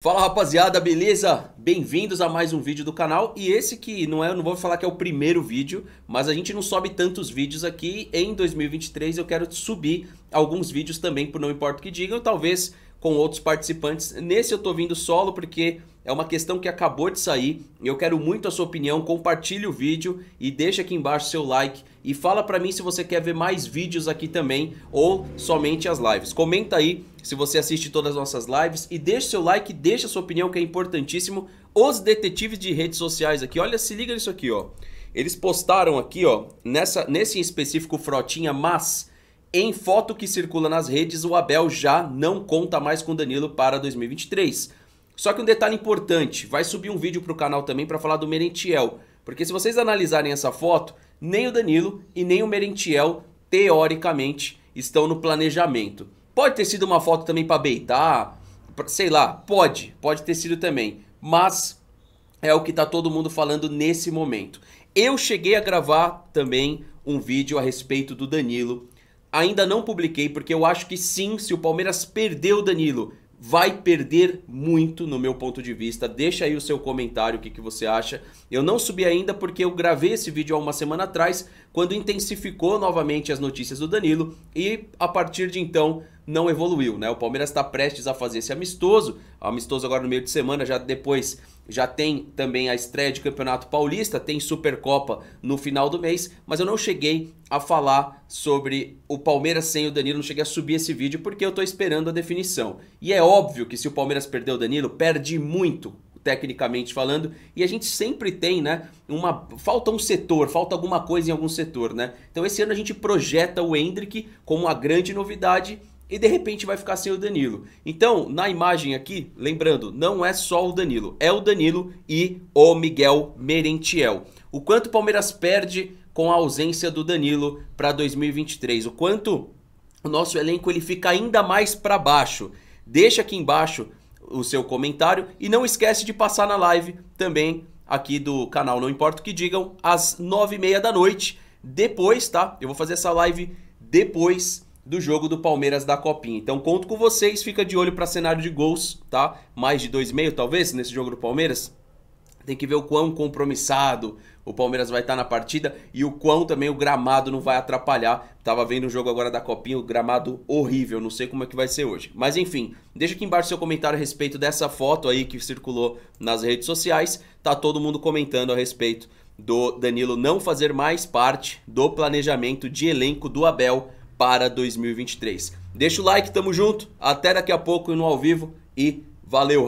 Fala rapaziada, beleza? Bem-vindos a mais um vídeo do canal e esse que não é, não vou falar que é o primeiro vídeo, mas a gente não sobe tantos vídeos aqui em 2023, eu quero subir alguns vídeos também, por não importa o que digam, talvez com outros participantes. Nesse eu tô vindo solo porque é uma questão que acabou de sair. e Eu quero muito a sua opinião. Compartilhe o vídeo e deixa aqui embaixo seu like e fala para mim se você quer ver mais vídeos aqui também ou somente as lives. Comenta aí se você assiste todas as nossas lives e deixa seu like, deixa sua opinião que é importantíssimo. Os detetives de redes sociais aqui, olha, se liga nisso aqui, ó. Eles postaram aqui, ó, nessa nesse específico frotinha, mas em foto que circula nas redes, o Abel já não conta mais com Danilo para 2023. Só que um detalhe importante, vai subir um vídeo para o canal também para falar do Merentiel, porque se vocês analisarem essa foto, nem o Danilo e nem o Merentiel teoricamente estão no planejamento. Pode ter sido uma foto também para beitar, sei lá, pode, pode ter sido também, mas é o que está todo mundo falando nesse momento. Eu cheguei a gravar também um vídeo a respeito do Danilo ainda não publiquei, porque eu acho que sim, se o Palmeiras perder o Danilo, vai perder muito no meu ponto de vista. Deixa aí o seu comentário, o que, que você acha. Eu não subi ainda porque eu gravei esse vídeo há uma semana atrás, quando intensificou novamente as notícias do Danilo, e a partir de então não evoluiu, né? O Palmeiras está prestes a fazer esse amistoso, amistoso agora no meio de semana, já depois já tem também a estreia de Campeonato Paulista, tem Supercopa no final do mês, mas eu não cheguei a falar sobre o Palmeiras sem o Danilo, não cheguei a subir esse vídeo porque eu estou esperando a definição. E é óbvio que se o Palmeiras perder o Danilo, perde muito, tecnicamente falando, e a gente sempre tem, né, uma falta um setor, falta alguma coisa em algum setor, né? Então esse ano a gente projeta o Hendrick como a grande novidade e de repente vai ficar sem o Danilo. Então, na imagem aqui, lembrando, não é só o Danilo, é o Danilo e o Miguel Merentiel. O quanto o Palmeiras perde com a ausência do Danilo para 2023? O quanto o nosso elenco ele fica ainda mais para baixo? Deixa aqui embaixo o seu comentário e não esquece de passar na live também aqui do canal Não Importa o Que Digam, às nove e meia da noite. Depois, tá? Eu vou fazer essa live depois do jogo do Palmeiras da Copinha. Então conto com vocês, fica de olho para cenário de gols, tá? Mais de 2,5 talvez nesse jogo do Palmeiras. Tem que ver o quão compromissado o Palmeiras vai estar tá na partida e o quão também o gramado não vai atrapalhar. Tava vendo um jogo agora da Copinha, o gramado horrível, não sei como é que vai ser hoje. Mas enfim, deixa aqui embaixo seu comentário a respeito dessa foto aí que circulou nas redes sociais. Tá todo mundo comentando a respeito do Danilo não fazer mais parte do planejamento de elenco do Abel para 2023. Deixa o like, tamo junto, até daqui a pouco no ao vivo e valeu!